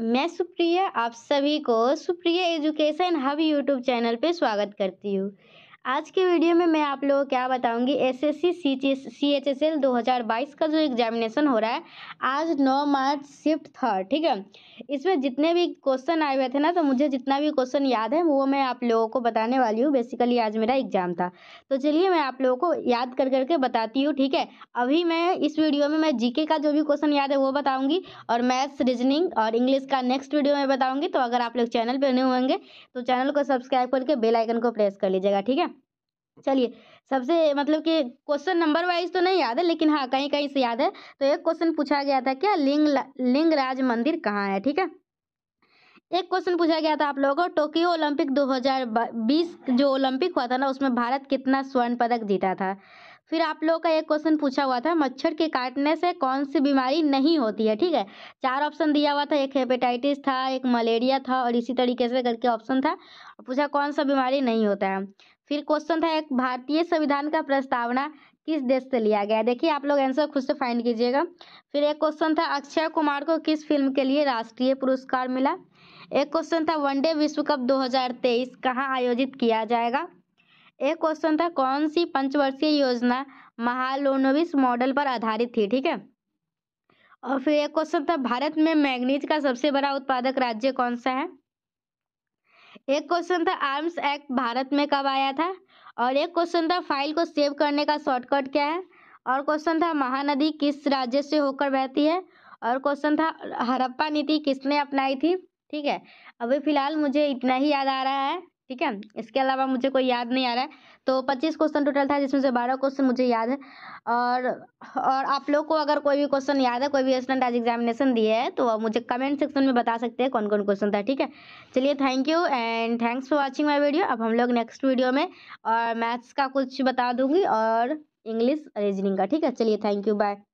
मैं सुप्रिया आप सभी को Supriya education hub YouTube channel पे स्वागत करती हूँ आज के वीडियो में मैं आप लोगों को क्या बताऊंगी एसएससी हज़ार बाईस का जो एग्जामिनेशन हो रहा है आज 9 मार्च शिफ्ट थर्ड ठीक है इसमें जितने भी क्वेश्चन आए हुए थे ना तो मुझे जितना भी क्वेश्चन याद है वो मैं आप लोगों को बताने वाली हूँ बेसिकली आज मेरा एग्जाम था तो चलिए मैं आप लोगों को याद कर करके बताती हूँ ठीक है अभी मैं इस वीडियो में मैं जी का जो भी क्वेश्चन याद है वो बताऊँगी और मैथ्स रीजनिंग और इंग्लिश का नेक्स्ट वीडियो में बताऊँगी तो अगर आप लोग चैनल पर नहीं होंगे तो चैनल को सब्सक्राइब करके बेलाइकन को प्रेस कर लीजिएगा ठीक है चलिए सबसे मतलब कि क्वेश्चन नंबर वाइज तो नहीं याद है लेकिन हाँ कहीं कहीं से याद है तो एक क्वेश्चन पूछा गया था क्या लिंग लिंगराज मंदिर कहाँ है ठीक है एक क्वेश्चन पूछा गया था आप लोगों को टोक्यो ओलंपिक 2020 जो ओलंपिक हुआ था ना उसमें भारत कितना स्वर्ण पदक जीता था फिर आप लोगों का एक क्वेश्चन पूछा हुआ था मच्छर के काटने से कौन सी बीमारी नहीं होती है ठीक है चार ऑप्शन दिया हुआ था एक हेपेटाइटिस था एक मलेरिया था और इसी तरीके से करके ऑप्शन था पूछा कौन सा बीमारी नहीं होता है फिर क्वेश्चन था एक भारतीय संविधान का प्रस्तावना किस देश से लिया गया देखिए आप लोग आंसर खुद से फाइंड कीजिएगा फिर एक क्वेश्चन था अक्षय कुमार को किस फिल्म के लिए राष्ट्रीय पुरस्कार मिला एक क्वेश्चन था वनडे विश्व कप 2023 कहाँ आयोजित किया जाएगा एक क्वेश्चन था कौन सी पंचवर्षीय योजना महालोनोविस मॉडल पर आधारित थी ठीक है और फिर एक क्वेश्चन था भारत में मैग्नीज का सबसे बड़ा उत्पादक राज्य कौन सा है एक क्वेश्चन था आर्म्स एक्ट भारत में कब आया था और एक क्वेश्चन था फाइल को सेव करने का शॉर्टकट क्या है और क्वेश्चन था महानदी किस राज्य से होकर बहती है और क्वेश्चन था हड़प्पा नीति किसने अपनाई थी ठीक है अभी फिलहाल मुझे इतना ही याद आ रहा है ठीक है इसके अलावा मुझे कोई याद नहीं आ रहा है तो पच्चीस क्वेश्चन टोटल था जिसमें से बारह क्वेश्चन मुझे याद है और और आप लोग को अगर कोई भी क्वेश्चन याद है कोई भी स्टेंट आज एग्जामिनेशन दिए है तो मुझे कमेंट सेक्शन में बता सकते हैं कौन कौन क्वेश्चन था ठीक है चलिए thank you and thanks for watching my video अब हम लोग नेक्स्ट वीडियो में और मैथ्स का कुछ बता दूंगी और इंग्लिश रीजनिंग का ठीक है चलिए थैंक यू बाय